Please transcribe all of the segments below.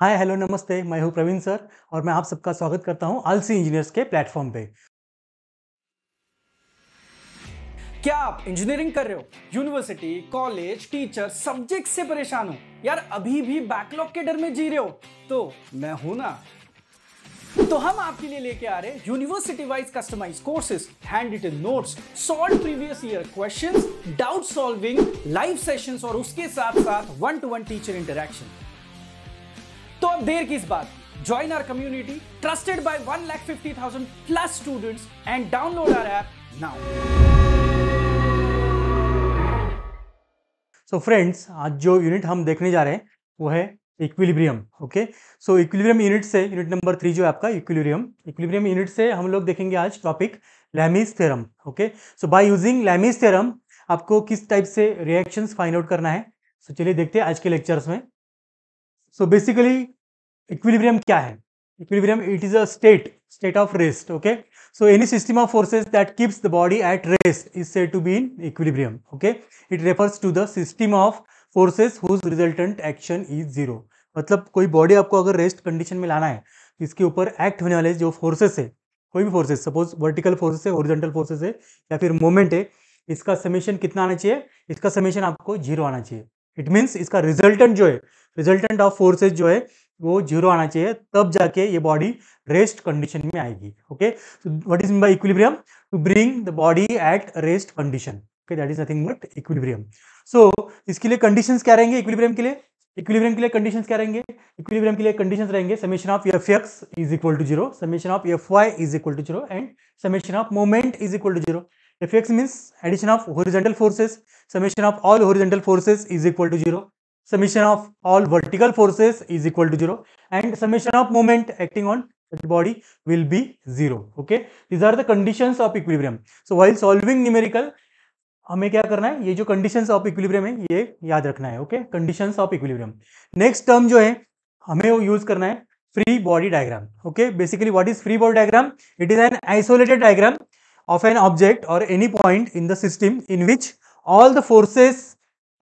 Hi hello नमस्ते मैं हूं प्रवीण सर और मैं आप सबका स्वागत करता हूं आलसी इंजीनियर्स के प्लेटफॉर्म पे क्या आप इंजीनियरिंग कर रहे हो यूनिवर्सिटी कॉलेज टीचर सब्जेक्ट से परेशान हो यार अभी भी बैकलॉग के डर में जी रहे हो तो मैं हूं ना तो हम आपके लिए लेके आ रहे university wise customise courses hand written notes solve previous year questions doubt solving live sessions और उसके साथ साथ one to one teacher interaction तो अब देर किस बात join our community trusted by one lakh fifty thousand plus student and download our app now so friends आज जो यूनिट हम देखने जा रहे हैं वो है equilibrium okay so equilibrium unit से यूनिट नंबर थ्री जो है आपका इक्विलिब्रियम इक्विलिब्रियम यूनिट से हम लोग देखेंगे आज topic Lami's theorem okay so by using Lami's theorem आपको किस टाइप से रिएक्शंस फाइंड आउट करना है सो so, चलिए देखते हैं आज के लेक्चर्स में सो बेसिकली इक्विलिब्रियम क्या है equilibrium it is a state state of rest okay so any system of forces that keeps the body at rest is said to be in equilibrium okay it refers to the system of forces whose resultant action is zero मतलब कोई body आपको अगर rest condition में लाना है तो इसके ऊपर एक्ट होने वाले जो फोर्सेस है कोई भी फोर्सेस सपोज वर्टिकल फोर्सेस है ओरिजेंटल फोर्सेस है या फिर मोमेंट है इसका समीशन कितना आना चाहिए इसका समीशन आपको जीरो आना चाहिए इट मीन्स इसका रिजल्टेंट जो है रिजल्टेंट ऑफ फोर्सेज जो है वो जीरो आना चाहिए तब जाके ये बॉडी रेस्ट कंडीशन में आएगी okay what is by equilibrium to bring the body at rest condition okay that is nothing but equilibrium so इसके लिए कंडीशंस क्या रहेंगे इक्विलिब्रियम के लिए इक्विलिब्रियम के लिए कंडीशंस क्या रहेंगे इक्विलिब्रियम के लिए कंडीशंस रहेंगे summation of F X is equal to zero summation of F Y is equal to zero and summation of moment is equal to zero F X means addition of horizontal forces summation of all horizontal forces is equal to 0 summation of all vertical forces is equal to 0 and summation of moment acting on that body will be 0 okay these are the conditions of equilibrium so while solving numerical हमें क्या करना है ये जो conditions of equilibrium है ये याद रखना है okay conditions of equilibrium next term जो है हमें वो यूज करना है free body diagram okay basically what is free body diagram it is an isolated diagram of an object or any point in the system in which All the forces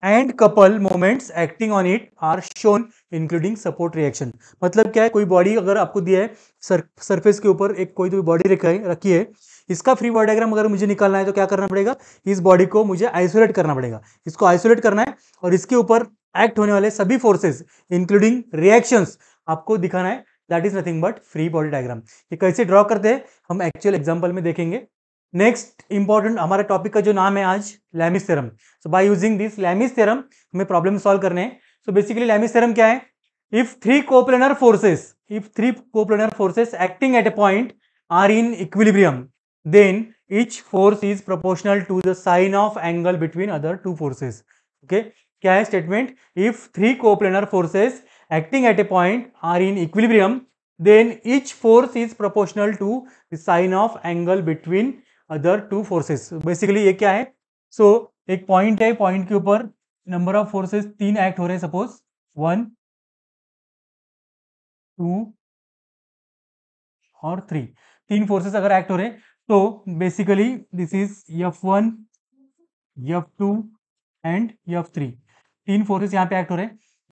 and couple moments acting on it are shown including support reaction मतलब क्या है कोई body अगर आपको दिया है sir, surface के ऊपर एक कोई तो बॉडी रखी है इसका फ्री बॉडी डायग्राम अगर मुझे निकालना है तो क्या करना पड़ेगा इस बॉडी को मुझे आइसोलेट करना पड़ेगा इसको आइसोलेट करना है और इसके ऊपर एक्ट होने वाले सभी फोर्सेज इंक्लूडिंग रिएक्शंस आपको दिखाना है that is nothing but free body diagram ये कैसे ड्रॉ करते हैं हम एक्चुअल एग्जाम्पल में देखेंगे नेक्स्ट इंपॉर्टेंट हमारे टॉपिक का जो नाम है आज Lami's theorem so by using this Lami's theorem हमें प्रॉब्लम सॉल्व करने हैं सो बेसिकली लैमिस थ्योरम क्या है if three coplanar forces if three coplanar forces acting at A point are in equilibrium then each force is proportional to the sine of angle between other two forces okay क्या है statement if three coplanar forces acting at A point are in equilibrium then each force is proportional to the sine of angle between other two forces basically ये क्या है so so, एक point है point के ऊपर number of forces तीन act हो रहे हैं सपोज वन टू और थ्री तीन फोर्सेस अगर एक्ट हो रहे तो basically this is F one F two and F three तीन फोर्सेस यहाँ पे एक्ट हो रहे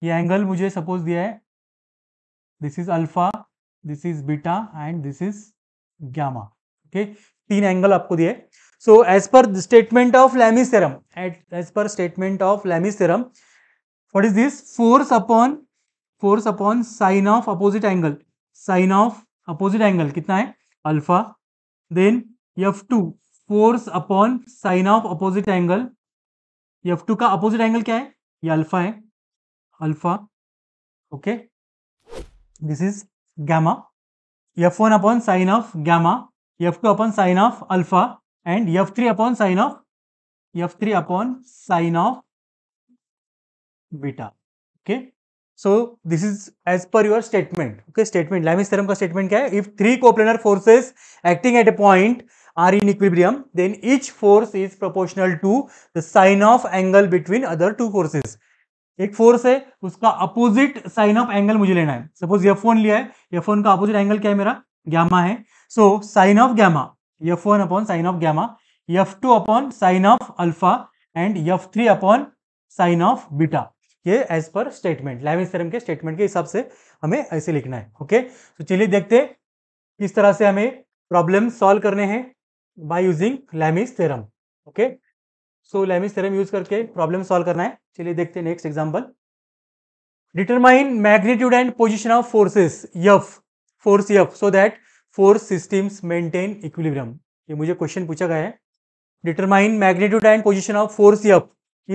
ये एंगल मुझे सपोज दिया है this is alpha this is beta and this is gamma okay तीन एंगल आपको दिए so as per statement of Lami theorem as per statement of Lami theorem what is this force upon force upon sine of opposite angle sine of opposite angle कितना है alpha then F two force upon sine of opposite angle F two का opposite angle क्या है ये alpha है alpha okay this is gamma F one upon sine of gamma F two upon sine of alpha and F three upon sine of F three upon sine of beta okay so this is as per your statement okay statement Lami's theorem का statement क्या है if three coplanar forces acting at A point are in equilibrium then each force is proportional to the sine of angle between other two forces एक force है उसका opposite sign of angle मुझे लेना है suppose F one लिया है F one का opposite angle क्या है मेरा ग्यामा है So sine of gamma, f1 upon sine of gamma, f2 upon sine of alpha and f3 upon sine of beta. ये as per statement living theorem के statement के हिसाब से हमें ऐसे लिखना है ओके तो चलिए देखते हैं किस तरह से हमें प्रॉब्लम सॉल्व करने हैं by using Lami's theorem okay so Lami's theorem use करके प्रॉब्लम सॉल्व करना है चलिए देखते हैं next example determine magnitude and position of forces F force F so that four systems maintain equilibrium ये मुझे क्वेश्चन पूछा गया है determine magnitude and position of force F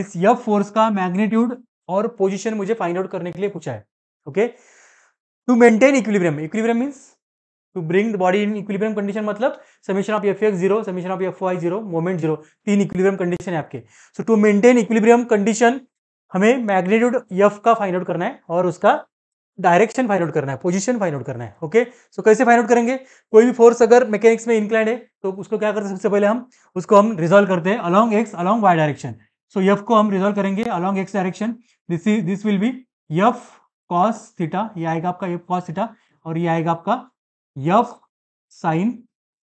इस यफ फोर्स का मैग्नीट्यूड और पोजीशन मुझे फाइंड आउट करने के लिए पूछा है okay to maintain equilibrium equilibrium means to bring the body in equilibrium condition मतलब summation of F X zero summation of F Y zero moment zero तीन इक्विलिब्रियम कंडीशन है आपके so to maintain equilibrium condition हमें magnitude F का find out करना है और उसका डायरेक्शन फाइंड आउट करना है पोजीशन फाइंड आउट करना है ओके सो कैसे फाइंड आउट करेंगे कोई भी फोर्स अगर मैकेनिक्स में इंक्लाइंड है तो उसको क्या करते हैं सबसे पहले हम उसको हम रिजोल्व करते हैं along X along Y direction so F को हम रिजोल्व करेंगे along X direction this is this will be F cos theta ये आएगा आपका यफ कॉस थीटा और ये आएगा आपका F sine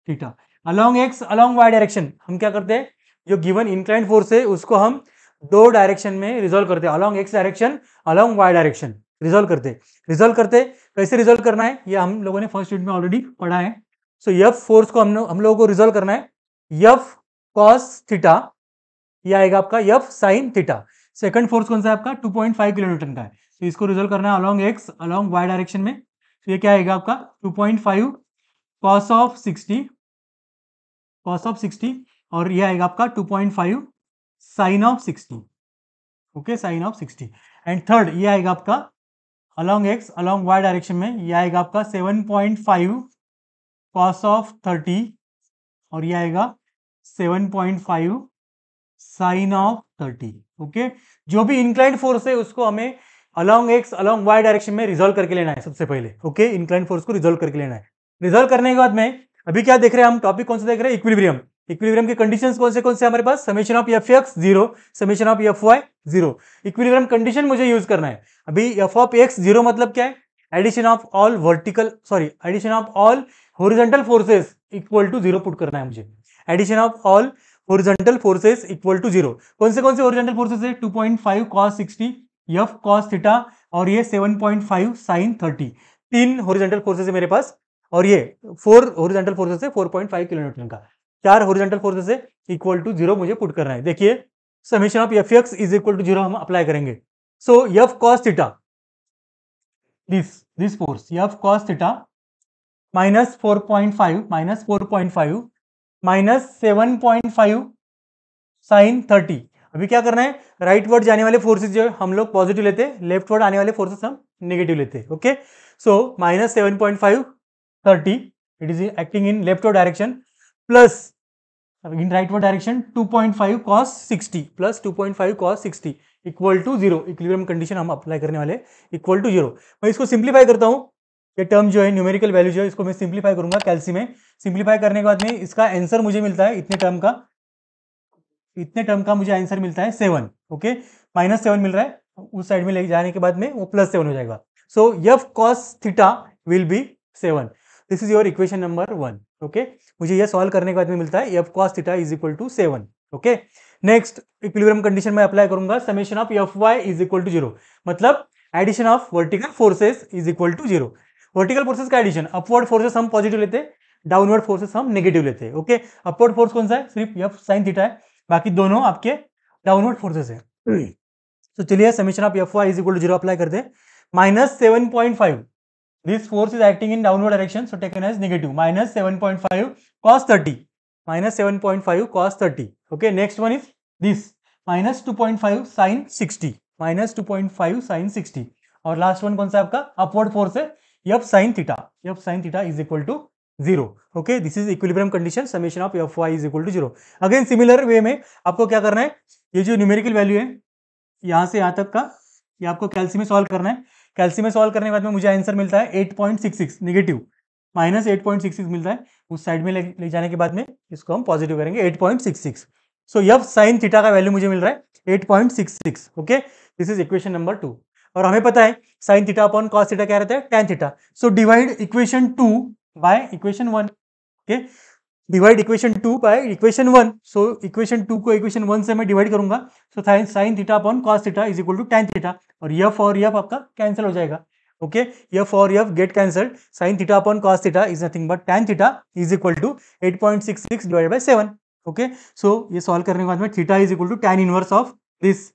theta along X along Y direction हम क्या करते हैं जो गिवन इंक्लाइंड फोर्स है उसको हम दो डायरेक्शन में रिजोल्व करते हैं along X direction along Y direction resolve करते रिजोल्व करते कैसे रिजोल्व करना है ये हम लोगों ने फर्स्ट यूनिट में ऑलरेडी पढ़ा है सो so, यफ फोर्स को हम हम लोगों को रिजोल्व करना है यफ कॉस थीटा ये आएगा आपका F sine theta second force कौन सा है आपका 2.5 किलोमीटर का है तो so, इसको रिजोल्व करना है along X along Y direction में तो so, ये क्या आएगा आपका two point five cos of sixty cos of sixty और ये आएगा आपका two point five sine of sixty okay sine of sixty and third ये आएगा आपका along X along Y direction में ये आएगा आपका seven point five cos of thirty और ये आएगा seven point five sine of thirty okay जो भी इंक्लाइंड फोर्स है उसको हमें along X along Y direction में रिजोल्व करके लेना है सबसे पहले ओके इंक्लाइंड फोर्स को रिजोल्व करके लेना है रिजोल्व करने के बाद में अभी क्या देख रहे हैं हम टॉपिक कौन सा देख रहे हैं इक्विलिब्रियम इक्विलिब्रियम के कंडीशंस कौन से कौन से हमारे पास summation of F X zero summation of F Y zero equilibrium condition मुझे यूज करना है अभी एफ ऑफ एक्स जीरो मतलब क्या है addition of all vertical sorry addition of all horizontal forces equal to zero put करना है मुझे addition of all horizontal forces equal to zero कौन से कौन से होरिजेंटल फोर्सेस है two point five cos sixty F cos theta और ये seven point five sine thirty तीन होरिजेंटल फोर्सेस है मेरे पास और ये फोर होरिजेंटल फोर्सेस है फोर पॉइंट फाइव किलोमीटर का चार होरिजेंटल फोर्सेस है इक्वल टू जीरो मुझे पुट करना है देखिए summation of F X is equal to zero हम अप्लाई करेंगे so F cos theta this this force F cos theta minus four point five minus four point five minus seven point five sine thirty अभी क्या करना है right word जाने वाले forces जो हम लोग पॉजिटिव लेते हैं लेफ्ट वर्ड आने वाले फोर्सेस हम नेगेटिव लेते हैं okay so minus seven point five thirty it is acting in leftward direction plus in rightward direction 2.5 plus two point five cos sixty equal to zero equilibrium condition हम apply करने वाले equal to zero मैं इसको simplify करता हूँ ये term जो है न्यूमेरिकल वैल्यू जो है इसको मैं सिंप्लीफाई करूंगा कैल्सी में सिंप्लीफाई करने के बाद में इसका आंसर मुझे मिलता है इतने टर्म का इतने टर्म का मुझे आंसर मिलता है सेवन ओके माइनस सेवन मिल रहा है उस साइड में ले जाने के बाद में वो प्लस सेवन हो जाएगा so F cos theta will be seven this is your equation number one okay मुझे यह सॉल्व करने के बाद में मिलता है F cos theta is equal to seven okay next equilibrium condition में अप्लाई करूंगा summation of F Y is equal to zero मतलब addition of vertical forces is equal to zero vertical forces का एडिशन अपवर्ड फोर्सेस हम positive लेते हैं downward forces हम negative लेते हैं ओके अपवर्ड फोर्स कौन सा है सिर्फ एफ साइन थीटा है बाकी दोनों आपके डाउनवर्ड फोर्सेस है तो चलिए summation of F Y is equal to zero apply करते हैं minus seven point five this force is acting in downward direction so taken as negative minus 7.5 cos 30 minus 7.5 cos 30 okay next one is this minus 2.5 sin 60 minus 2.5 sin 60 और last one कौन सा आपका upward force है F sine theta F sine theta is equal to zero okay this is equilibrium condition summation of F Y is equal to zero again similar way में आपको क्या करना है ये जो न्यूमेरिकल वैल्यू है यहां से यहां तक का ये आपको कैल्सियम में सॉल्व करना है कैल्सियम में सॉल्व करने के बाद में मुझे आंसर मिलता है eight point six six negative minus eight point six six मिलता है उस साइड में ले, ले जाने के बाद में इसको हम पॉजिटिव करेंगे eight point six six so F sine theta का वैल्यू मुझे मिल रहा है eight point six six okay this is equation number two और हमें पता है sine theta upon cos theta क्या रहता है tan theta so divide equation two by equation one okay divide equation two by equation one so equation two को equation one से मैं डिवाइड करूंगा so sine sine theta upon cos theta is equal to tan theta और F और F आपका cancel हो जाएगा okay F और F get cancel sine theta upon cos theta is nothing but tan theta is equal to eight point six six divide by seven okay so ये solve करने के बाद में theta is equal to tan inverse of this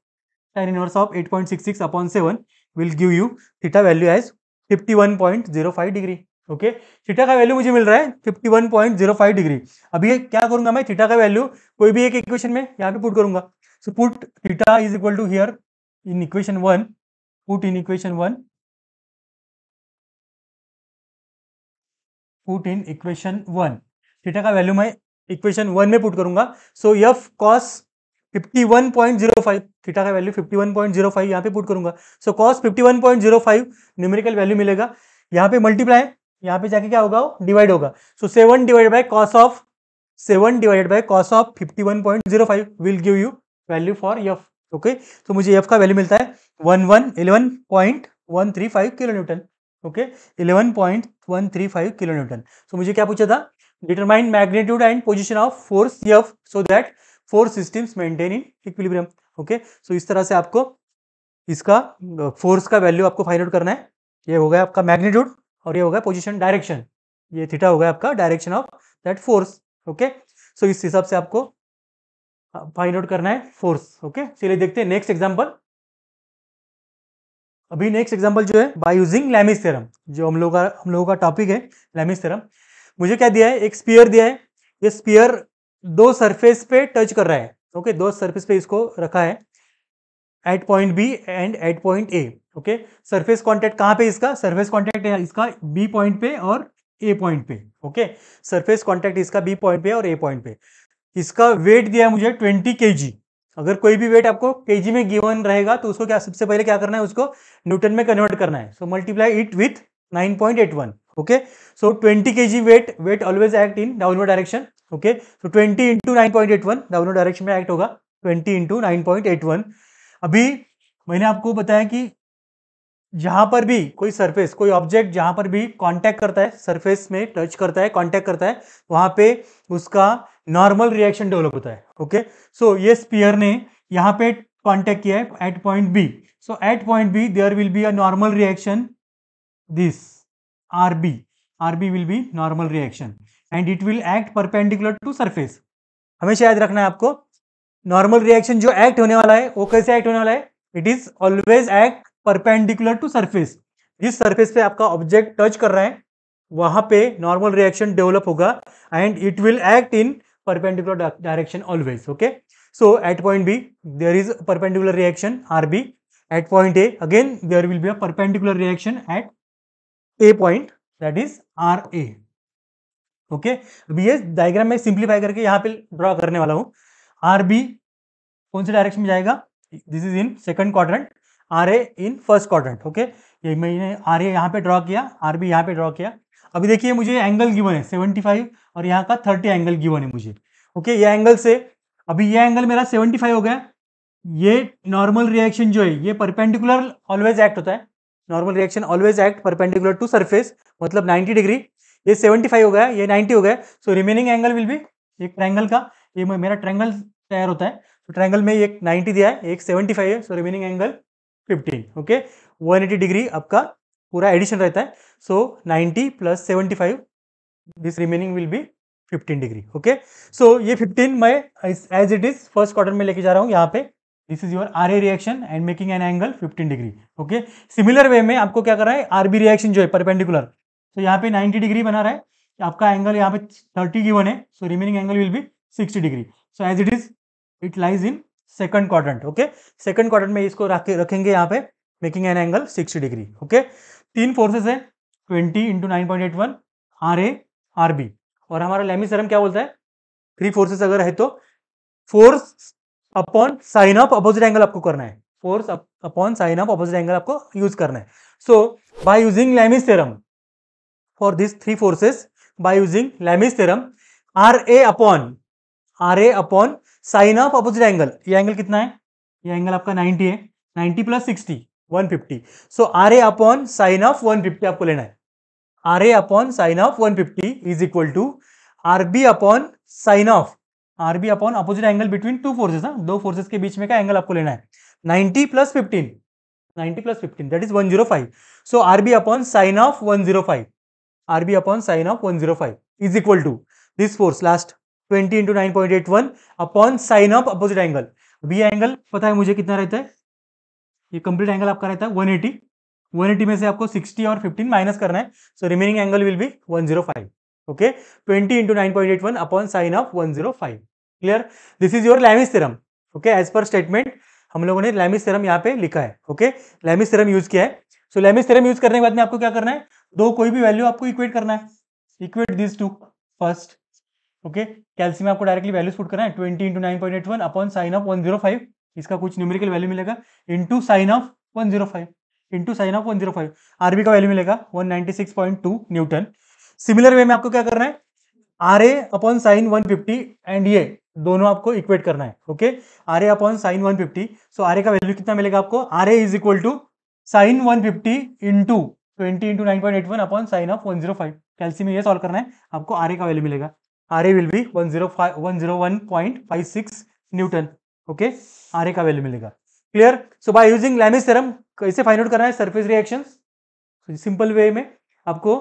tan inverse of eight point six six upon seven will give you theta value as fifty one point zero five degree okay theta का value मुझे मिल रहा है 51.05 degree अभी क्या करूंगा मैं theta का वैल्यू कोई भी एक इक्वेशन में यहाँ पे पुट करूंगा so put theta is equal to here in equation one put in equation one put in equation one theta का वैल्यू मैं इक्वेशन वन में पुट करूंगा सो यफ कॉस 51.05 थीटा का वैल्यू 51.05 यहाँ पे पुट करूंगा सो कॉस 51.05 न्यूमेरिकल वैल्यू मिलेगा यहाँ पे मल्टीप्लाई यहाँ पे जाके क्या होगा वो डिवाइड होगा so seven divide by cos of seven divided by cos of fifty one point zero five will give you value for F okay तो मुझे एफ का वैल्यू मिलता है one one eleven point one three five kilo newton okay eleven point one three five kilo newton so मुझे क्या पूछा था determine magnitude and position of force F so that four systems maintain in equilibrium okay so इस तरह से आपको इसका force का वैल्यू आपको फाइंड आउट करना है ये हो गया आपका मैग्नेट्यूड और ये होगा पोजिशन डायरेक्शन ये थीटा होगा आपका direction of that force okay so इस हिसाब से आपको फाइंड हाँ, आउट करना है फोर्स ओके चलिए देखते हैं नेक्स्ट एग्जाम्पल अभी नेक्स्ट एग्जाम्पल जो है बाय यूजिंग लैमिस थ्योरम जो हम लोग का हम लोगों का टॉपिक है लैमिस थ्योरम मुझे क्या दिया है एक स्पीयर दिया है ये स्पीयर दो सरफेस पे टच कर रहा है ओके दो सरफेस पे इसको रखा है eight point B and at point A okay surface contact कहां पे इसका सरफेस कांटेक्ट है इसका बी पॉइंट पे और ए पॉइंट पे ओके सरफेस कांटेक्ट इसका बी पॉइंट पे और ए पॉइंट पे इसका वेट दिया है मुझे ट्वेंटी के अगर कोई भी वेट आपको के में गिवन रहेगा तो उसको क्या सबसे पहले क्या करना है उसको न्यूटन में कन्वर्ट करना है so multiply it with 9.81 okay so 20 kg weight weight always act in downward direction okay so 20 into 9.81 downward direction में एक्ट होगा 20 into 9.81 अभी मैंने आपको बताया कि जहां पर भी कोई सरफेस कोई ऑब्जेक्ट जहां पर भी कांटेक्ट करता है सरफेस में टच करता है कांटेक्ट करता है वहां पे उसका नॉर्मल रिएक्शन डेवलप होता है ओके सो ये स्पीयर ने यहाँ पे कांटेक्ट किया है eight point B so at point B there will be a normal reaction this R B R B will be normal reaction and it will act perpendicular to surface हमेशा याद रखना है आपको नॉर्मल रिएक्शन जो act होने वाला है वो कैसे एक्ट होने वाला है it is always act perpendicular to surface जिस सरफेस पे आपका ऑब्जेक्ट टच कर रहा है वहां पे नॉर्मल रिएक्शन डेवलप होगा and it will act in perpendicular direction always okay so at point B there is perpendicular reaction R B at point A again again will be a perpendicular reaction at A point that is R A okay okay? अब ये diagram में simplify करके यहाँ पे draw करने वाला हूँ R B कौन से डायरेक्शन में जाएगा this is in second quadrant R A in first quadrant okay ये मैंने आर ए यहाँ पे ड्रॉ किया आर बी यहाँ पे ड्रॉ किया अभी देखिए मुझे एंगल गिवन है 75 और यहाँ का 30 एंगल गिवन है मुझे ओके ये एंगल से अभी ये एंगल मेरा 75 हो गया ये नॉर्मल रिएक्शन जो है ये परपेंडिकुलर ऑलवेज एक्ट होता है normal reaction always act perpendicular to surface मतलब 90 डिग्री ये 75 हो गया ये 90 हो गया सो रिमेनिंग एंगल विल भी एक ट्रैंगल का ये मेरा ट्रैंगल तैयार होता है तो ट्रैंगल में एक नाइन्टी दिया है एक सेवेंटी है so remaining angle fifteen okay one eighty degree आपका पूरा एडिशन रहता है so ninety plus seventy five this remaining will be fifteen degree okay so ये फिफ्टीन मैं as it is first quarter में लेके जा रहा हूँ यहाँ पे this is your R A reaction and making an angle 15 degree okay similar way में आपको क्या कर रहा है आर बी रिएक्शन जो है परपेंडिकुलर सो so, यहाँ पे 90 डिग्री बना रहा है आपका एंगल यहाँ पे 30 गिवन है so remaining angle will be 60 degree so as it is it lies in second quadrant okay second quadrant में इसको रखेंगे यहाँ पे making an angle sixty degree okay तीन फोर्सेस है twenty into nine point eight one R A R B और हमारा lemme सरम क्या बोलता है थ्री फोर्सेस अगर है तो force upon sine of opposite angle आपको करना है force upon sine of opposite angle आपको यूज करना है so by using Lami theorem for this three forces by using Lami theorem R A upon R A upon sine of opposite angle ये angle कितना है ये angle आपका 90 है 90 plus sixty one fifty so R A upon sine of 150 आपको लेना है R A upon sine of 150 is equal to R B upon sine of R B upon opposite angle between two forces ना दो forces के बीच में का angle आपको लेना है ninety plus fifteen 90 plus 15 that is 105 zero five so R B upon sine of one zero five R B upon sine of one is equal to this force last twenty into nine point eight one upon sine of opposite angle B angle पता है मुझे कितना रहता है ये complete angle आपका रहता है वन एटी वन एटी में से आपको सिक्सटी और फिफ्टीन माइनस करना है so remaining angle will be one zero five okay twenty into nine point eight one upon sine of one zero five clear this is your Lami's theorem okay as per statement हम लोगों ने Lami's theorem यहाँ पे लिखा है okay Lami's theorem use किया है सो Lami's theorem use करने के बाद में आपको क्या करना है दो कोई भी वैल्यू आपको इक्वेट करना है equate this to first okay कैल्सियम आपको डायरेक्टली वैल्यू फूट करना है twenty into nine point eight one upon sine of one zero five इसका कुछ न्यूमेरिकल वैल्यू मिलेगा into sine of one zero five into sine of one zero five R B का value मिलेगा one ninety six point two newton similar way में आपको क्या करना है R A upon sine one fifty and ये दोनों आपको इक्वेट करना है okay R A upon sine one fifty so R A का वैल्यू कितना मिलेगा आपको R A is equal to sine one fifty into twenty into nine point eight one upon sine of one zero five कैल्सियम ये solve करना है आपको R A का वैल्यू मिलेगा R A will be one zero five one zero one point five six newton okay R A का value मिलेगा clear so by using Lami's theorem कैसे फाइंड आउट करना है सरफेस रिएक्शन सिंपल वे में आपको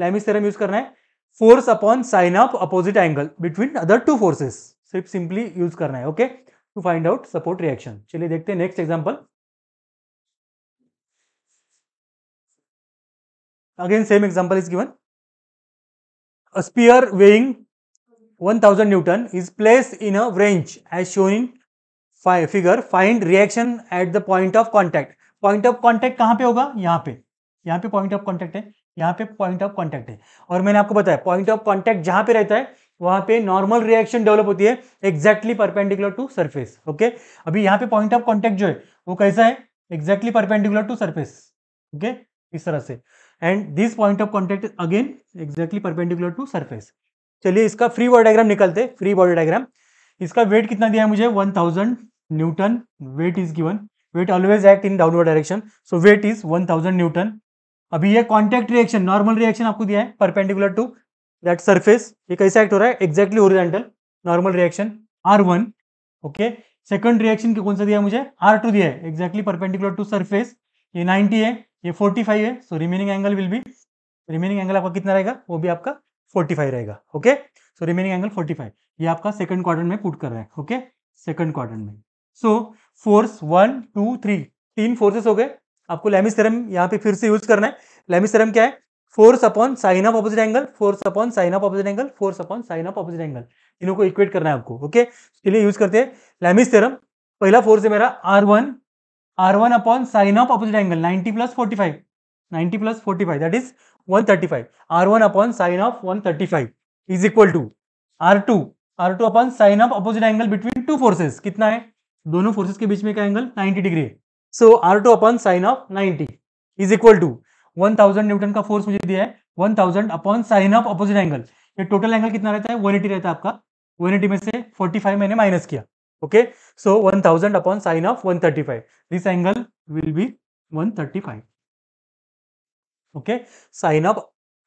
Lami's theorem use करना है force upon sine of opposite angle between other two forces सिर्फ सिंपली यूज करना है okay to find out support reaction चलिए देखते हैं next example again same example is given a weighing 1000 Newton is placed in a wrench as shown in fi figure. Find reaction at the point of contact. Point of contact kahan pe होगा यहाँ पे यहाँ पे point of contact है यहाँ पे point of contact है और मैंने आपको बताया point of contact jahan पे रहता है वहाँ पे नॉर्मल रिएक्शन डेवलप होती है exactly perpendicular to surface okay अभी यहाँ पे पॉइंट ऑफ कॉन्टेक्ट जो है वो कैसा है exactly perpendicular to surface okay इस तरह से and this point of contact again exactly perpendicular to surface चलिए इसका फ्री बॉडी डायग्राम निकलते फ्री बॉडी डायग्राम इसका वेट कितना दिया है मुझे one thousand newton weight is given weight always act in downward direction so weight is one thousand newton अभी ये कॉन्टैक्ट रिएक्शन नॉर्मल रिएक्शन आपको दिया है परपेंडिकुलर टू दैट सरफेस ये कैसे एक्ट हो रहा है exactly horizontal normal reaction R one okay second reaction कौन सा दिया है मुझे आर टू दिया है एक्जैक्टली परपेंडिकुलर टू सरफेस ये नाइनटी है ये फाइव है सो रिमेनिंग एंगल विल भी रिमेनिंग एंगल आपका कितना रहेगा वो भी आपका 45 रहेगा ओके सो रिमेनिंग एंगल 45 ये आपका सेकंड क्वार्टर में पुट कर रहा है ओके सेकंड क्वार्टर में so force one two three तीन फोर्सेस हो गए आपको लेमिस थ्योरम यहाँ पे फिर से यूज करना है लेमिस थ्योरम क्या है force upon sine of opposite angle force upon sine of opposite angle force upon sine of opposite angle इन्हों को इक्वेट करना है आपको ओके चलिए यूज करते हैं लेमिस थ्योरम पहला फोर्स है मेरा R one R one upon sine of opposite angle ninety plus forty five ninety plus forty five that is of one thirty five is equal to R two R two upon sine of opposite angle between two forces कितना है दोनों forces के बीच में का angle 90 degree है so R two upon sine of 90 is equal to thousand newton का force मुझे दिया है thousand upon sine of opposite angle ये टोटल एंगल कितना रहता है एटी रहता है आपका एटी में से फाइव मैंने माइनस किया sine of one thirty five this angle will be one thirty five okay sine of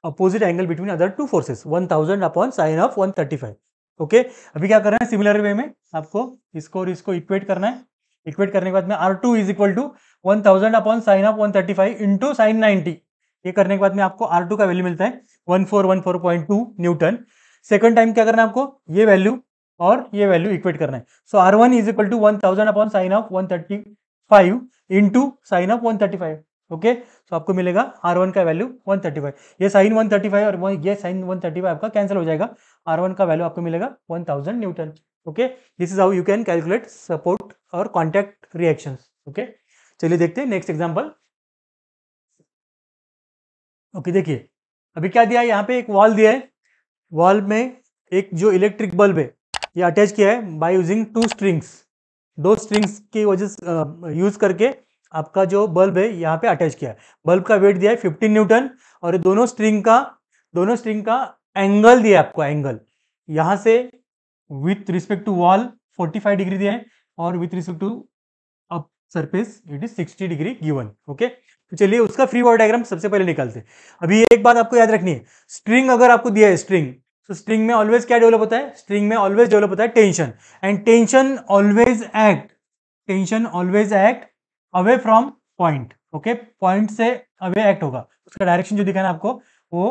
opposite angle between other two forces 1000 upon sine of 135 okay अभी क्या कर रहे हैं सिमिलर वे में आपको इसको और इसको इक्वेट करना है इक्वेट करने के बाद में R two is equal to one thousand upon sine of one thirty five into sine ninety ये करने के बाद में आपको आर टू का वैल्यू मिलता है one four one four point two newton second time क्या करना है आपको ये वैल्यू और ये वैल्यू इक्वेट करना है so R one is equal to one thousand upon sine of one thirty five into sine of one thirty five okay so आपको मिलेगा आर वन का वैल्यू वन थर्टी फाइव ये sine one thirty five और ये sine one thirty five आपका cancel हो जाएगा R one का वैल्यू आपको मिलेगा one thousand newton okay this is how you can calculate support और कॉन्टैक्ट रिएक्शन ओके चलिए देखते हैं नेक्स्ट एग्जाम्पल ओके देखिए अभी क्या दिया है यहाँ पे एक वॉल दिया है वॉल में एक जो इलेक्ट्रिक बल्ब है ये अटैच किया है बाय यूजिंग टू स्ट्रिंग्स दो स्ट्रिंग्स की वजह यूज करके आपका जो बल्ब है यहाँ पे अटैच किया है बल्ब का वेट दिया है फिफ्टीन न्यूटन और दोनों स्ट्रिंग का दोनों स्ट्रिंग का एंगल दिया है आपको एंगल यहाँ से with respect to wall 45 degree दिया है और with respect to up surface it is sixty degree given okay तो चलिए उसका फ्री बॉडी डायग्राम सबसे पहले निकालते हैं अभी एक बात आपको याद रखनी है स्ट्रिंग अगर आपको दिया है स्ट्रिंग तो स्ट्रिंग में ऑलवेज क्या डेवलप होता है स्ट्रिंग में ऑलवेज डेवलप होता है tension and tension always act tension always act away from point okay point से अवे एक्ट होगा उसका डायरेक्शन जो दिखाना है आपको वो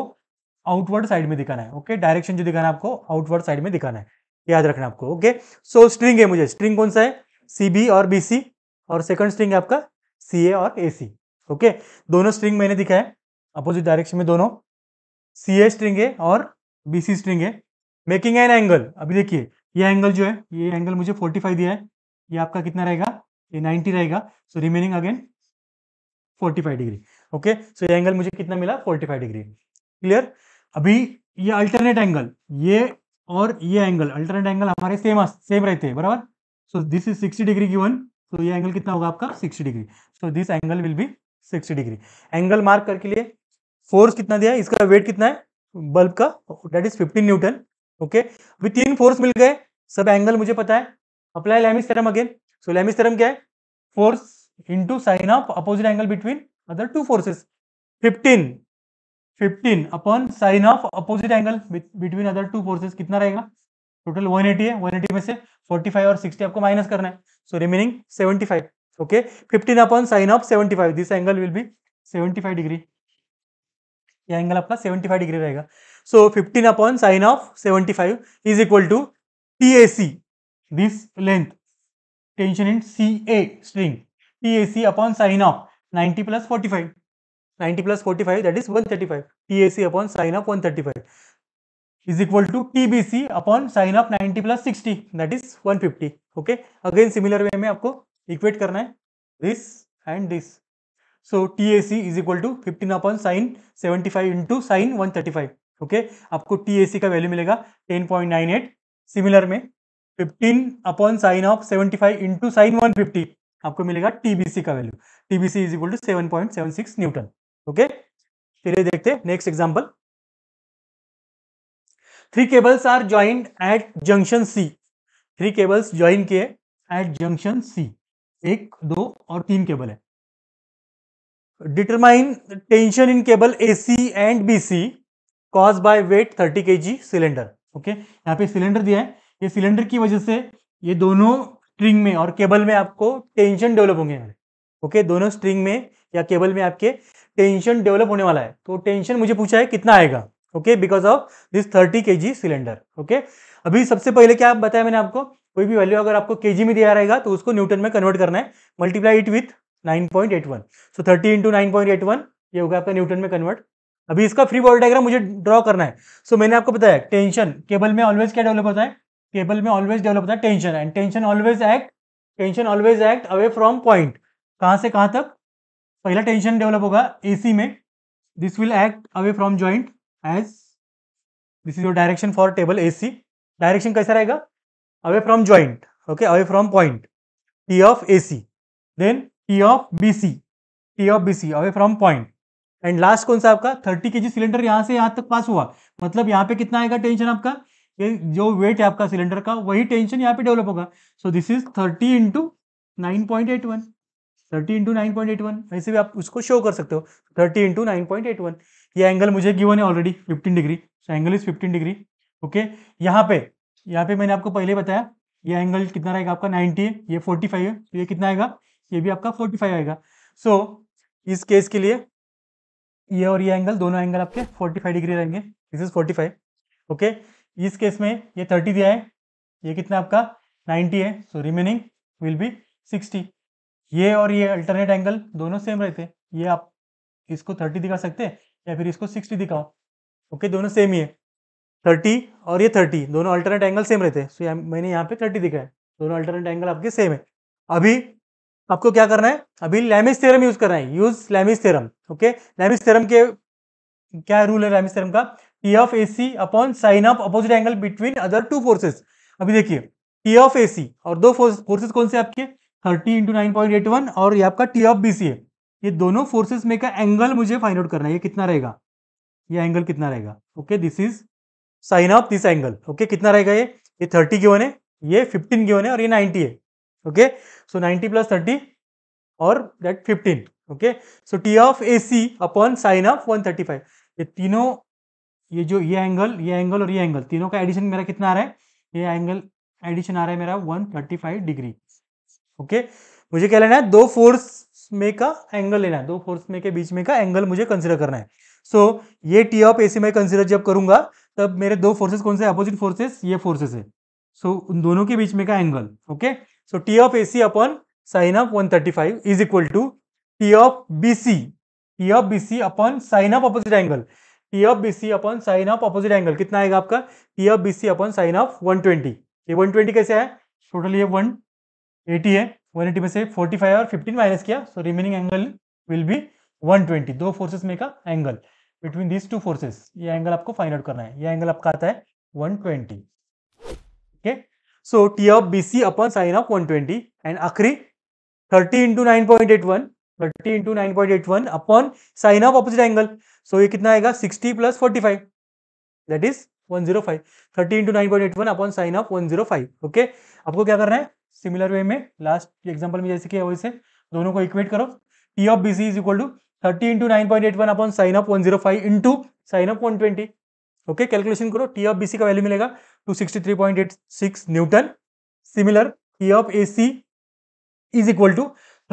आउटवर्ड साइड में दिखाना है ओके डायरेक्शन जो दिखाना है आपको आउटवर्ड साइड में दिखाना है याद रखना आपको ओके सो स्ट्रिंग है मुझे स्ट्रिंग कौन सा है सी बी और बी सी और सेकंड स्ट्रिंग है आपका सी ए और ए सी ओके दोनों स्ट्रिंग मैंने दिखा है अपोजिट डायरेक्शन में दोनों सी ए स्ट्रिंग है और बी सी स्ट्रिंग है मेकिंग एन एंगल अभी देखिए ये एंगल जो है ये एंगल मुझे 45 दिया है ये आपका कितना रहेगा ये 90 रहेगा so remaining again 45 degree okay so ये एंगल मुझे कितना मिला 45 डिग्री क्लियर अभी ये अल्टरनेट एंगल ये और ये एंगल अल्टरनेट एंगल हमारे सेम सेम रहते हैं बराबर so this is 60 degree one so ये एंगल कितना होगा आपका 60 degree so this angle will be 60 degree angle mark करके लिए फोर्स कितना दिया इसका वेट कितना है बल्ब का that is fifteen newton okay अभी तीन फोर्स मिल गए सब एंगल मुझे पता है apply Lami's theorem again so Lami's theorem क्या है force into sine of opposite angle between other two forces 15 15 upon sine of opposite angle between other two forces कितना रहेगा टोटल 180 है 180 में से 45 और 60 आपको माइनस करना है so remaining 75 okay 15 upon sine of 75 this angle will be 75 degree ये एंगल आपका 75 डिग्री रहेगा so 15 upon sine of 75 is equal to T A C this length tension in C A string T A C upon sine of ninety plus forty five ninety plus forty five that is one thirty five T A C upon sine of one thirty five is equal to T B C upon sine of ninety plus sixty that is one fifty okay again similar way में आपको equate करना है this and this so T A C is equal to fifteen upon sine seventy five into sine one thirty five okay आपको T A C का value मिलेगा ten point nine eight similar में fifteen upon sine of seventy five into sine one fifty आपको मिलेगा TBC का value TBC is equal to seven point seven six newton okay चलिए देखते हैं next example three cables are joint at junction C three cables join किए at junction C एक दो और तीन केबल है determine tension in cable A C and B C cause by weight thirty K G cylinder okay यहाँ पे cylinder दिया है ये सिलेंडर की वजह से ये दोनों स्ट्रिंग में और केबल में आपको टेंशन डेवलप होंगे ओके दोनों स्ट्रिंग में या केबल में आपके टेंशन डेवलप होने वाला है तो टेंशन मुझे पूछा है कितना आएगा okay because of this thirty K G cylinder okay अभी सबसे पहले क्या बताया मैंने आपको कोई भी वैल्यू अगर आपको के जी में दिया रहेगा तो उसको न्यूटन में कन्वर्ट करना है multiply it with nine point eight one so thirty into nine point eight one ये होगा आपका न्यूटन में कन्वर्ट अभी इसका फ्री बॉल डायग्राम मुझे ड्रॉ करना है सो so, मैंने आपको बताया टेंशन केबल में ऑलवेज क्या डेवलप होता है केबल में ऑलवेज डेवलप होता है tension and tension always act tension always act away from point कहाँ से कहाँ तक पहला टेंशन डेवलप होगा एसी में this will act away from joint as this is your direction for cable AC direction कैसा रहेगा away from joint okay away from point T of AC then T of BC T of BC away from point and last कौन सा आपका thirty K G cylinder यहाँ से यहाँ तक पास हुआ मतलब यहाँ पे कितना आएगा टेंशन आपका ये जो वेट है आपका सिलेंडर का वही टेंशन यहाँ पे डेवलप होगा so this is thirty into nine point eight one thirty into nine point eight one ऐसे भी आप उसको शो कर सकते हो thirty into nine point eight one ये एंगल मुझे गिवन है already fifteen degree so angle is fifteen degree okay यहाँ पे यहाँ पे मैंने आपको पहले बताया ये एंगल कितना रहेगा आपका नाइनटी है ये फोर्टी फाइव है तो ये कितना आएगा ये भी आपका फोर्टी फाइव आएगा सो so, इस केस के लिए ये और ये एंगल दोनों एंगल आपके फोर्टी फाइव डिग्री रहेंगे this is forty five okay इस केस में ये थर्टी दिया है ये कितना आपका नाइन्टी है so remaining will be sixty ये और ये अल्टरनेट एंगल दोनों सेम रहते ये आप इसको थर्टी दिखा सकते हैं या फिर इसको सिक्सटी दिखाओ ओके okay, दोनों सेम ही है थर्टी और ये थर्टी दोनों अल्टरनेट एंगल सेम रहते हैं सो मैंने यहाँ पे थर्टी दिखा है दोनों अल्टरनेट एंगल आपके सेम है अभी आपको क्या करना है अभी लैमिस थ्योरम यूज करना है use Lami's theorem okay Lami's theorem के क्या रूल है लैमिस थ्योरम का T of A C upon sine of opposite angle between other two forces अभी देखिए टी ऑफ ए सी और दो फोर्सेस कौन से आपके thirty into nine point eight one और ये आपका टी ऑफ बी सी है ये दोनों फोर्सेस में का एंगल मुझे फाइंड आउट करना है ये कितना रहेगा ये एंगल कितना रहेगा okay this is sine of this angle okay कितना रहेगा ये ये थर्टी गिवन है ये फिफ्टीन गिवन है और ये नाइन्टी है okay so ninety plus thirty और that fifteen okay so T of A C upon sine of one thirty five ये तीनों ये जो ये एंगल ये एंगल और ये एंगल तीनों का एडिशन मेरा कितना आ रहा है ये एंगल एडिशन आ रहा है मेरा 135 डिग्री ओके मुझे क्या लेना है दो फोर्स में का एंगल लेना है दो फोर्स में के बीच में का एंगल मुझे कंसिडर करना है सो so, ये T of A C consider जब करूंगा तब मेरे दो फोर्सेस कौन से अपोजिट फोर्सेस ये फोर्सेस है सो so, उन दोनों के बीच में का angle okay so T of A C upon sine of one thirty five is equal to T of B C T of B C upon sine of opposite angle P F B C upon sine of opposite angle कितना आएगा आपका E F B C upon sine of 120 ये 120 कैसे है total ये 180 है 180 में से 45 और 15 माइनस किया so remaining angle will be 120 दो फोर्सेस में का angle between these two forces ये एंगल आपको फाइंड आउट करना है ये एंगल आपका आता है 120 okay so T of B C upon sine of 120 and आखिरी 30 into nine point eight one thirty into nine point eight one upon sine of opposite angle so ये कितना आएगा sixty plus forty five that is one zero five thirty into nine point eight one upon sine of one zero five okay आपको क्या करना है similar way में last example में जैसे किया वैसे दोनों को इक्वेट करो T of B C is equal to thirty into nine point eight one upon sine of one zero five into sine of one twenty okay calculation करो T of B C का value मिलेगा two sixty three point eight six newton similar T of A C is equal to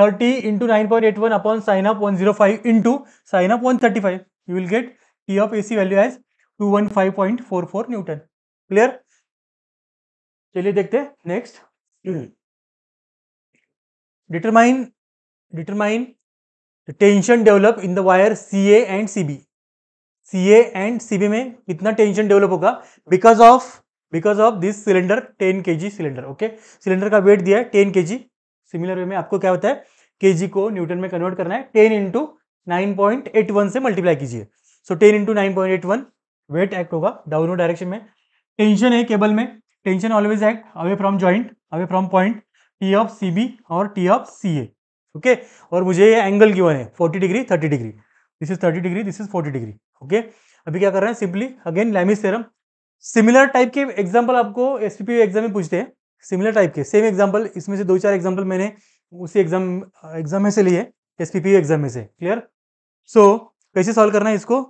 thirty into nine point eight one upon sine of one zero five into sine of one thirty five you will get T of AC value as 215.44 newton clear चलिए देखते हैं next determine determine tension develop in the wire C A and C B C A and C B में कितना टेंशन डेवलप होगा because of because of this cylinder ten K G cylinder okay cylinder का weight दिया है ten K जी similar way में आपको क्या होता है के जी को न्यूटन में कन्वर्ट करना है टेन इंटू 9.81 से मल्टीप्लाई कीजिए so ten into nine point eight one weight act होगा डाउनवर्ड डायरेक्शन में टेंशन है केबल में tension always act away from joint away from point T of C B और T of C A okay और मुझे ये angle given है forty degree thirty degree this is thirty degree this is forty degree okay अभी क्या कर रहे हैं simply again Lami's theorem similar type के एग्जाम्पल आपको एस एग्जाम में पूछते हैं सिमिलर टाइप के सेम एग्जाम्पल इसमें से दो चार एग्जाम्पल मैंने उसी एग्जाम एग्जाम में से लिए एस पी एग्जाम में से क्लियर सो so, कैसे सॉल्व करना है इसको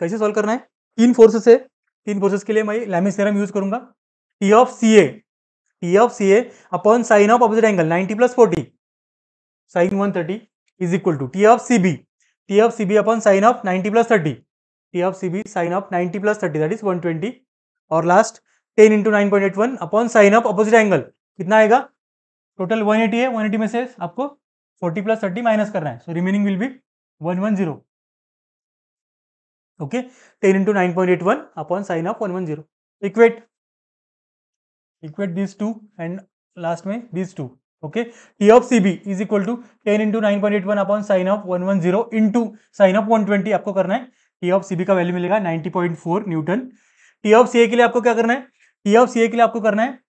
कैसे सॉल्व करना है तीन फोर्सेस है तीन फोर्सेस के लिए मैं लैमिस थ्योरम यूज करूंगा T of C A T of C A upon sine of opposite angle 90 plus forty sine one thirty is equal to T of C B T of C B upon sine of 90 plus thirty T of C B sine of 90 plus thirty that is 120 और last 10 into nine point eight one upon sine of opposite angle कितना आएगा total 180 है 180 में से आपको 40 plus thirty minus करना है so remaining will be 110 okay ten into nine point eight one upon sine of one one zero equate equate this two and last में this two okay T of C B is equal to ten into nine point eight one upon sine of one one zero into sine of one twenty आपको करना है T of C B का value मिलेगा ninety point four Newton T of C A के लिए आपको क्या करना है टी ऑफ सी ए के लिए आपको करना है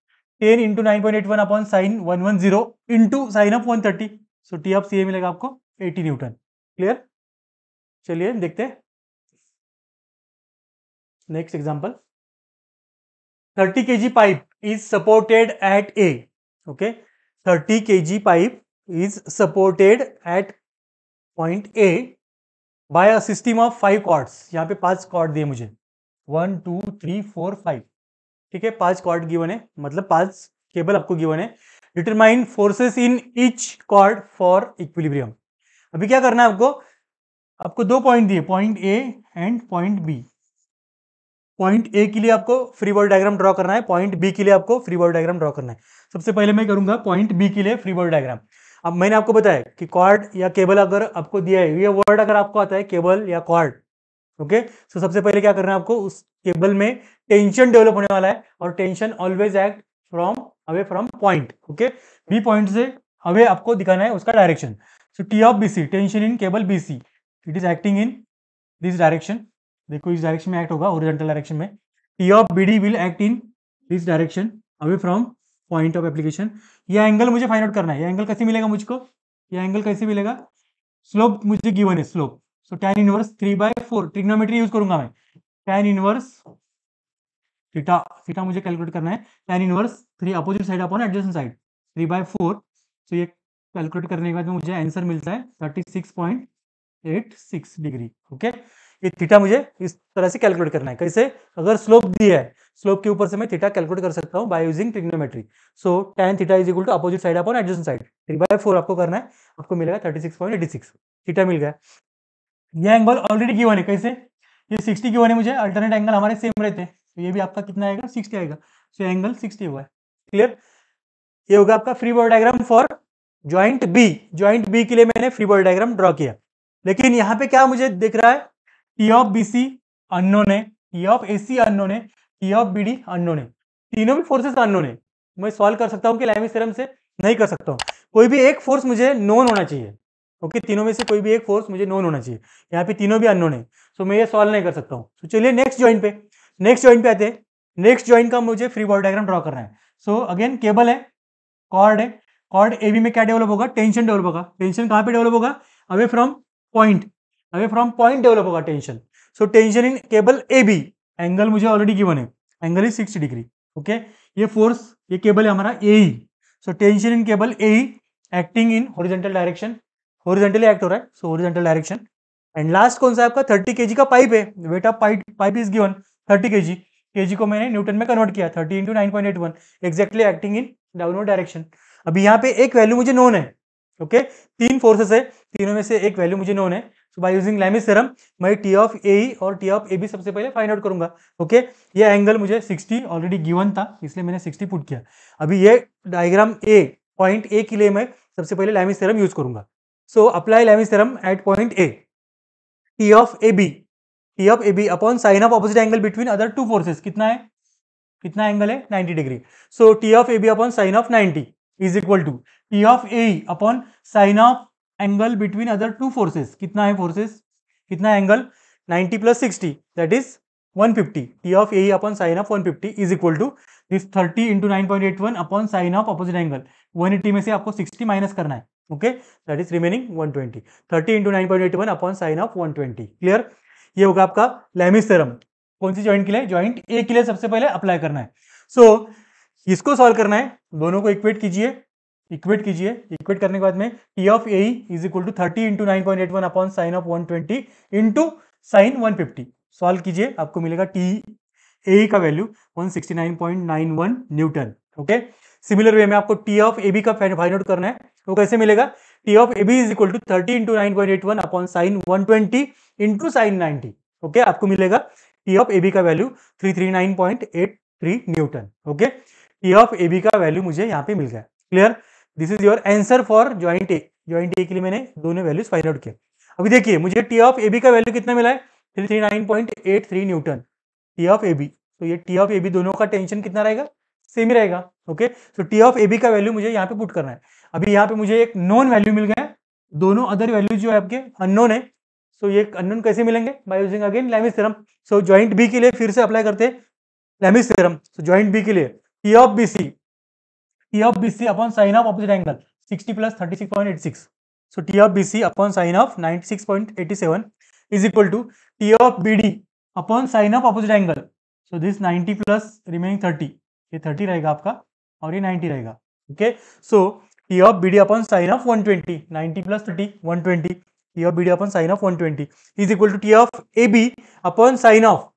ten into nine point eight one upon sine one one zero into sine of one thirty so T of C A मिलेगा आपको एटी न्यूटन क्लियर चलिए देखते next example thirty K G pipe is supported at A okay thirty K G pipe is supported at point A by a system of five cords यहाँ पे पांच cord दिए मुझे one two three four five ठीक है पांच cord given है मतलब पांच केबल आपको गिवन है determine forces in each cord for equilibrium अभी क्या करना है आपको आपको दो पॉइंट दिए point A and point B point A के लिए आपको फ्री बॉल डायग्राम ड्रॉ करना है पॉइंट बी के लिए आपको फ्री बॉल डायग्राम ड्रॉ करना है सबसे पहले मैं करूंगा पॉइंट बी के लिए फ्री बॉल डायग्राम अब मैंने आपको बताया कि कॉर्ड या केबल अगर आपको दिया है ये वर्ड अगर आपको आता है केबल या कॉर्ड ओके सो सबसे पहले क्या करना है आपको उस केबल में टेंशन डेवलप होने वाला है और tension always act from away from point okay B point से अवे आपको दिखाना है उसका direction so T of B C tension in cable B C it is acting in this direction देखो इस डायरेक्शन में एक्ट होगा ओरिजेंटल डायरेक्शन में T of B D will act in this direction away from point of application ये angle मुझे find out करना है ये एंगल कैसे मिलेगा मुझको ये एंगल कैसे मिलेगा स्लोप मुझे गिवन है slope so tan inverse three by four trigonometry use करूंगा मैं टेन इनवर्स थीटा थीटा मुझे कैलकुलेट करना है tan inverse three opposite side upon adjacent side three by four so ये कैलकुलेट करने के बाद मुझे आंसर मिलता है thirty six point eight six degree okay ये थीटा मुझे इस तरह से कैलकुलेट करना है कैसे अगर स्लोप दी है स्लोप के ऊपर से मैं थीटा कैलकुलेट कर सकता हूँ by using trigonometry so tan theta is equal to opposite side upon adjacent side three by four आपको करना है आपको मिलेगा thirty six point eight six theta मिल गया ये एंगल ऑलरेडी गिवन है कैसे ये 60 गिवन है मुझे अल्टरनेट एंगल हमारे सेम रहते हैं तो ये भी आपका कितना आएगा 60 आएगा सो एंगल 60 हुआ है क्लियर ये होगा आपका free ball diagram for joint B joint B के लिए मैंने फ्री बॉल डायग्राम ड्रॉ किया लेकिन यहाँ पे क्या मुझे दिख रहा है T of B C unknown है T of A C unknown है T of B D unknown है तीनों भी फोर्सेस अनोन है मैं सॉल्व कर सकता हूँ कि लैमिस से नहीं कर सकता हूँ कोई भी एक फोर्स मुझे नोन होना चाहिए ओके okay, तीनों में से कोई भी एक फोर्स मुझे नोन होना चाहिए यहाँ पे तीनों भी अननोन है सो मैं ये सॉल्व नहीं कर सकता हूँ सो चलिए नेक्स्ट ज्वाइन पे नेक्स्ट जॉइन पे आते हैं नेक्स्ट ज्वाइंट का मुझे फ्री बॉडी डायग्राम ड्रॉ करना है सो so, अगेन केबल है कॉर्ड है कॉर्ड ए बी में क्या डेवलप होगा टेंशन डेवलप होगा टेंशन कहाँ पे डेवलप होगा away from point away from point develop होगा tension so tension in cable A B angle मुझे ऑलरेडी गिवन है angle is sixty degree okay ये फोर्स ये केबल है हमारा A so tension in cable A acting in horizontal direction horizontally act हो रहा है so horizontal direction and last कौन सा आपका थर्टी के का पाइप है weight of pipe pipe is given thirty K G के जी को मैंने न्यूटन में कन्वर्ट किया thirty into nine point eight one exactly acting in downward direction अभी यहाँ पे एक वैल्यू मुझे नोन है ओके तीन फोर्सेस है तीनों में से एक वैल्यू मुझे नोन है so by using Lami's theorem मैं टी ऑफ ए और टी ऑफ ए बी सबसे पहले फाइंड आउट करूंगा ओके okay? ये एंगल मुझे 60 ऑलरेडी गिवन था इसलिए मैंने 60 पुट किया अभी ये डायग्राम ए पॉइंट ए के लिए मैं सबसे पहले लैमिस थ्योरम यूज करूंगा So apply Lamis theorem at point A. T of AB. T of AB upon sine of opposite angle between other two forces. कितना है कितना एंगल है 90 degree so T of A B upon sine of 90 is equal to T of A upon sine of angle between other two forces कितना है forces कितना angle 90 plus sixty that is 150 fifty T of A upon sine of 150 is equal to this 30 into nine upon sine of opposite angle 180 में से आपको 60 minus करना है okay that is remaining 120 30 into 9.81 upon sine of 120 clear ये होगा आपका Lami's theorem कौन सी joint के लिए ज्वाइंट ए के लिए सबसे पहले अप्लाई करना है सो so, इसको सॉल्व करना है दोनों को इक्वेट कीजिए इक्वेट कीजिए इक्वेट करने के बाद में T of A is equal to thirty into nine point eight one upon sine of one twenty into sine one fifty solve कीजिए आपको मिलेगा टी ए का value one sixty nine point nine one newton okay similar way में आपको T of A B का find out करना है वो कैसे मिलेगा T of A B is equal to thirty into nine point eight one upon sine one twenty into sine ninety okay आपको मिलेगा टी ऑफ ए बी का value three three nine point eight three newton okay T of A B का value मुझे यहाँ पे मिल गया clear this is your answer for joint A joint A के लिए मैंने दोनों वैल्यूज फाइंड आउट किया अभी देखिए मुझे टी ऑफ ए बी का वैल्यू कितना मिला है three three nine point eight three newton T of A B तो ये टी ऑफ ए बी दोनों का टेंशन कितना रहेगा सेम ही रहेगा okay so T of A B का वैल्यू मुझे यहाँ पे पुट करना है अभी यहाँ पे मुझे एक नॉन वैल्यू मिल गया है दोनों अदर वैल्यू जो है आपके अननोन है सो ये अननोन कैसे मिलेंगे by using again Lami's theorem so joint B के लिए फिर से अप्लाई करते हैं Lami's theorem so joint B के लिए E of B C T of B C upon sine of opposite angle sixty plus upon sine of ninety six point eight seven is equal to T of B D upon sine of opposite angle so this 90 plus remaining thirty ये thirty रहेगा आपका और ये ninety रहेगा okay so here BD upon sine of 120, 90 plus 30, 120. Here BD upon sine of 120 is equal to T of AB upon sine of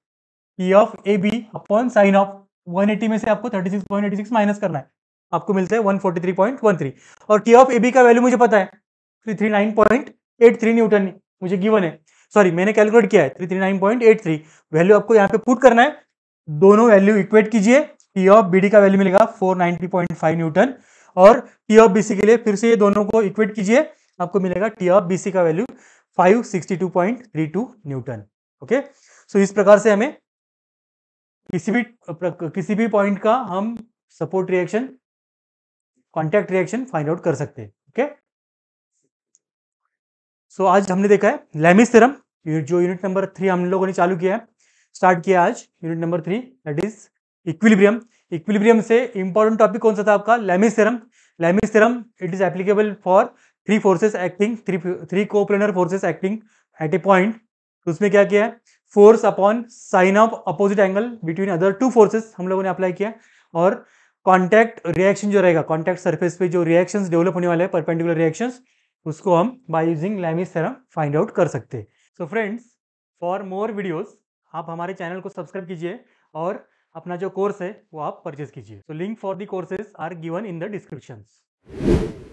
T of AB upon sine of 180 में से आपको 36.86 minus करना है आपको मिलता है 143.13 और T ऑफ AB का वैल्यू मुझे पता है 339.83 न्यूटन मुझे गिवन है सॉरी मैंने कैलकुलेट किया है 339.83 वैल्यू आपको यहाँ पे पुट करना है दोनों वैल्यू इक्वेट कीजिए T ऑफ BD का वैल्यू मिलेगा 490.5 न्यूटन और टी ऑफ बीसी के लिए फिर से ये दोनों को इक्वेट कीजिए आपको मिलेगा टी ऑफ बीसी का वैल्यू 562.32 न्यूटन ओके सो इस प्रकार से हमें किसी भी किसी भी पॉइंट का हम support reaction contact reaction find out कर सकते हैं ओके सो आज हमने देखा है लेमिस थ्योरम जो यूनिट नंबर थ्री हम लोगों ने चालू किया है स्टार्ट किया आज unit number three that is equilibrium equilibrium से इंपॉर्टेंट टॉपिक कौन सा था आपका Lami's theorem Lami's theorem it is applicable for three forces acting three three coplanar forces acting at A point उसमें क्या किया है force upon sine of opposite angle between other two forces हम लोगों ने अप्लाई किया और कॉन्टैक्ट रिएक्शन जो रहेगा कॉन्टैक्ट सर्फेस पे जो रिएक्शन डेवलप होने वाले हैं परपेंडिकुलर रिएक्शन उसको हम by using Lami's theorem find out कर सकते हैं so friends for more videos आप हमारे चैनल को सब्सक्राइब कीजिए और अपना जो कोर्स है वो आप परचेज कीजिए so link for the courses are given in the description